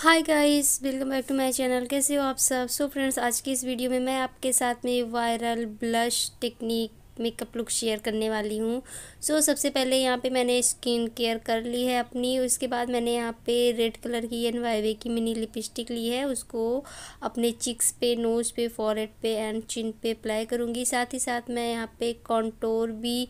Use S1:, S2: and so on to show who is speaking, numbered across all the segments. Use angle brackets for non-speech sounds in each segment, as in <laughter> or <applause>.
S1: hi guys welcome back to my channel कैसे हो आप सब सो so फ्रेंड्स आज की इस वीडियो में मैं आपके साथ में viral blush technique makeup look share करने वाली हूँ सो so, सबसे पहले यहाँ पे मैंने स्किन केयर कर ली है अपनी उसके बाद मैंने यहाँ पे रेड कलर की एन वाइवे की मिनी लिपस्टिक ली है उसको अपने चिक्स पे नोज़ पे फॉरहेड पे एंड चिन पे अप्लाई करूँगी साथ ही साथ मैं यहाँ पे कॉन्टोर भी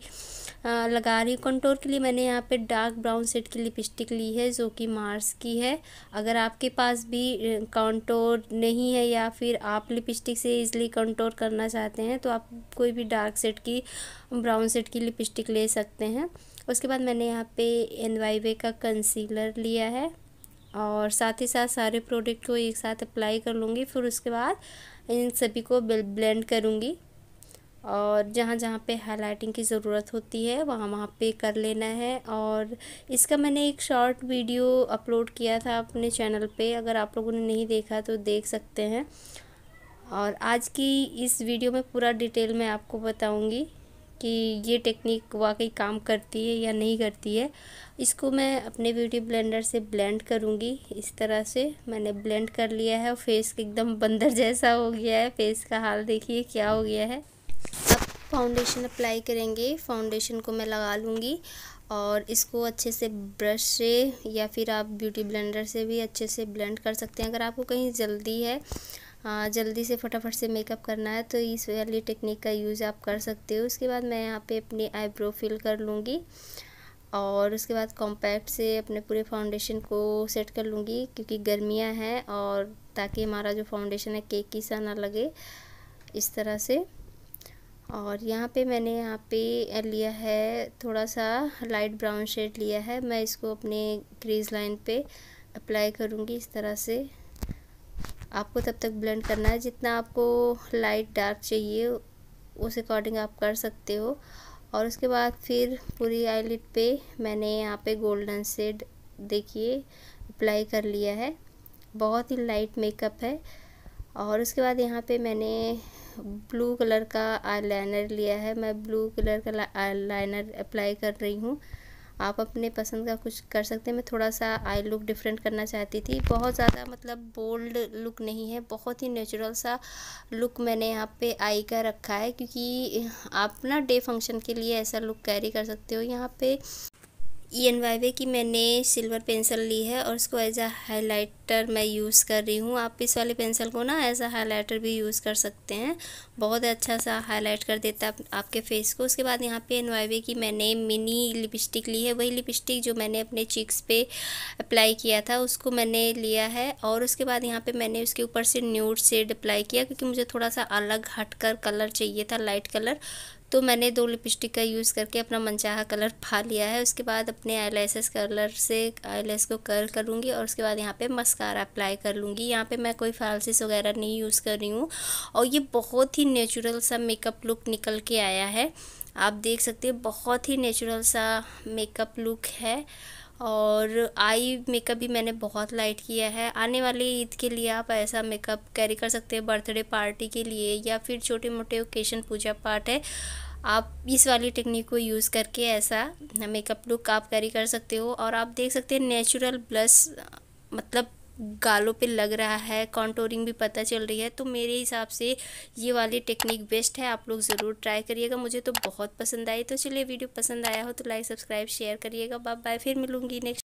S1: आ, लगा रही हूँ कॉन्टोर के लिए मैंने यहाँ पर डार्क ब्राउन सेट की लिपस्टिक ली है जो कि मार्स की है अगर आपके पास भी कॉन्टोर नहीं है या फिर आप लिपस्टिक से इजली कॉन्टोर करना चाहते हैं तो आप कोई भी डार्क सेट की भी ब्राउन सेट की लिपस्टिक ले सकते हैं उसके बाद मैंने यहाँ पे एन वाई वे का कंसीलर लिया है और साथ ही साथ सारे प्रोडक्ट को एक साथ अप्लाई कर लूँगी फिर उसके बाद इन सभी को ब्लेंड करूँगी और जहाँ जहाँ पे हाइलाइटिंग की ज़रूरत होती है वहाँ वहाँ पे कर लेना है और इसका मैंने एक शॉर्ट वीडियो अपलोड किया था अपने चैनल पे अगर आप लोगों ने नहीं देखा तो देख सकते हैं और आज की इस वीडियो में पूरा डिटेल में आपको बताऊंगी कि ये टेक्निक वाकई काम करती है या नहीं करती है इसको मैं अपने ब्यूटी ब्लेंडर से ब्लेंड करूँगी इस तरह से मैंने ब्लेंड कर लिया है और फेस एकदम बंदर <laughs> जैसा हो गया है फेस का हाल देखिए क्या हो गया है अब फाउंडेशन अप्लाई करेंगे फाउंडेशन को मैं लगा लूँगी और इसको अच्छे से ब्रश से या फिर आप ब्यूटी ब्लेंडर से भी अच्छे से ब्लेंड कर सकते हैं अगर आपको कहीं जल्दी है हाँ, जल्दी से फटाफट से मेकअप करना है तो इस वाली टेक्निक का यूज़ आप कर सकते हो उसके बाद मैं यहाँ पे अपनी आईब्रो फिल कर लूँगी और उसके बाद कॉम्पैक्ट से अपने पूरे फाउंडेशन को सेट कर लूँगी क्योंकि गर्मियाँ हैं और ताकि हमारा जो फाउंडेशन है केक की सा ना लगे इस तरह से और यहाँ पे मैंने यहाँ पे लिया है थोड़ा सा लाइट ब्राउन शेड लिया है मैं इसको अपने क्रीज लाइन पे अप्लाई करूँगी इस तरह से आपको तब तक ब्लेंड करना है जितना आपको लाइट डार्क चाहिए उस अकॉर्डिंग आप कर सकते हो और उसके बाद फिर पूरी आईलिट पे मैंने यहाँ पे गोल्डन सेड देखिए अप्लाई कर लिया है बहुत ही लाइट मेकअप है और उसके बाद यहाँ पे मैंने ब्लू कलर का आईलाइनर लिया है मैं ब्लू कलर का आईलाइनर अप्लाई कर रही हूँ आप अपने पसंद का कुछ कर सकते हैं मैं थोड़ा सा आई लुक डिफरेंट करना चाहती थी बहुत ज़्यादा मतलब बोल्ड लुक नहीं है बहुत ही नेचुरल सा लुक मैंने यहाँ पे आई का रखा है क्योंकि आप ना डे फंक्शन के लिए ऐसा लुक कैरी कर सकते हो यहाँ पे ई एन वाई वे की मैंने सिल्वर पेंसिल ली है और उसको एज आ हाईलाइटर मैं यूज़ कर रही हूँ आप इस वाले पेंसिल को ना एज आ हाईलाइटर भी यूज़ कर सकते हैं बहुत अच्छा सा हाईलाइट कर देता है आप, आपके फेस को उसके बाद यहाँ पे एन वाई वे की मैंने मिनी लिपस्टिक ली है वही लिपस्टिक जो मैंने अपने चिक्स पे अप्लाई किया था उसको मैंने लिया है और उसके बाद यहाँ पर मैंने उसके ऊपर से न्यूड शेड अप्लाई किया क्योंकि मुझे थोड़ा सा अलग हट कर कलर चाहिए था लाइट कलर तो मैंने दो लिपस्टिक का यूज़ करके अपना मनचाहा कलर फा लिया है उसके बाद अपने आई कलर से आई को कर्ल करूँगी और उसके बाद यहाँ पे मस्कारा अप्लाई कर लूँगी यहाँ पे मैं कोई फालसिस वगैरह नहीं यूज़ कर रही हूँ और ये बहुत ही नेचुरल सा मेकअप लुक निकल के आया है आप देख सकते हैं बहुत ही नेचुरल सा मेकअप लुक है और आई मेकअप भी मैंने बहुत लाइट किया है आने वाली ईद के लिए आप ऐसा मेकअप कैरी कर सकते हैं बर्थडे पार्टी के लिए या फिर छोटे मोटे ओकेशन पूजा पाठ है आप इस वाली टेक्निक को यूज़ करके ऐसा मेकअप लुक आप कैरी कर सकते हो और आप देख सकते हैं नेचुरल ब्लश मतलब गालों पे लग रहा है कॉन्टोरिंग भी पता चल रही है तो मेरे हिसाब से ये वाली टेक्निक बेस्ट है आप लोग ज़रूर ट्राई करिएगा मुझे तो बहुत पसंद आई तो चलिए वीडियो पसंद आया हो तो लाइक सब्सक्राइब शेयर करिएगा बाय बाय फिर मिलूंगी नेक्स्ट